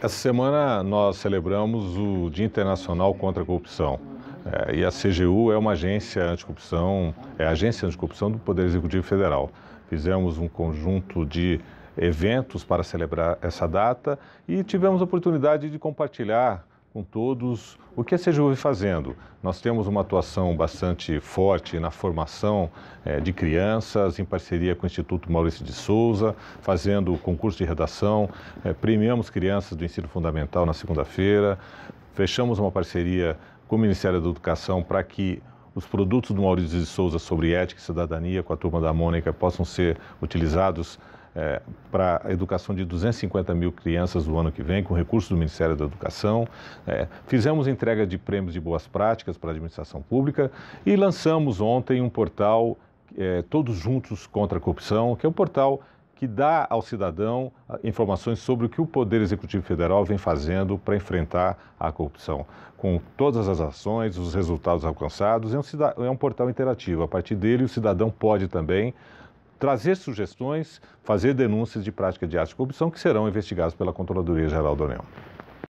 Essa semana nós celebramos o Dia Internacional contra a Corrupção. É, e a CGU é uma agência anticorrupção, é a agência anticorrupção do Poder Executivo Federal. Fizemos um conjunto de eventos para celebrar essa data e tivemos a oportunidade de compartilhar com todos. O que a CGU fazendo? Nós temos uma atuação bastante forte na formação é, de crianças, em parceria com o Instituto Maurício de Souza, fazendo o concurso de redação. É, premiamos crianças do ensino fundamental na segunda-feira. Fechamos uma parceria com o Ministério da Educação para que os produtos do Maurício de Souza sobre ética e cidadania com a turma da Mônica possam ser utilizados é, para a educação de 250 mil crianças do ano que vem, com recursos do Ministério da Educação. É, fizemos entrega de prêmios de boas práticas para a administração pública e lançamos ontem um portal é, Todos Juntos contra a Corrupção, que é um portal que dá ao cidadão informações sobre o que o Poder Executivo Federal vem fazendo para enfrentar a corrupção, com todas as ações, os resultados alcançados. É um, é um portal interativo. A partir dele, o cidadão pode também trazer sugestões, fazer denúncias de prática de arte de corrupção que serão investigados pela Controladoria Geral da União.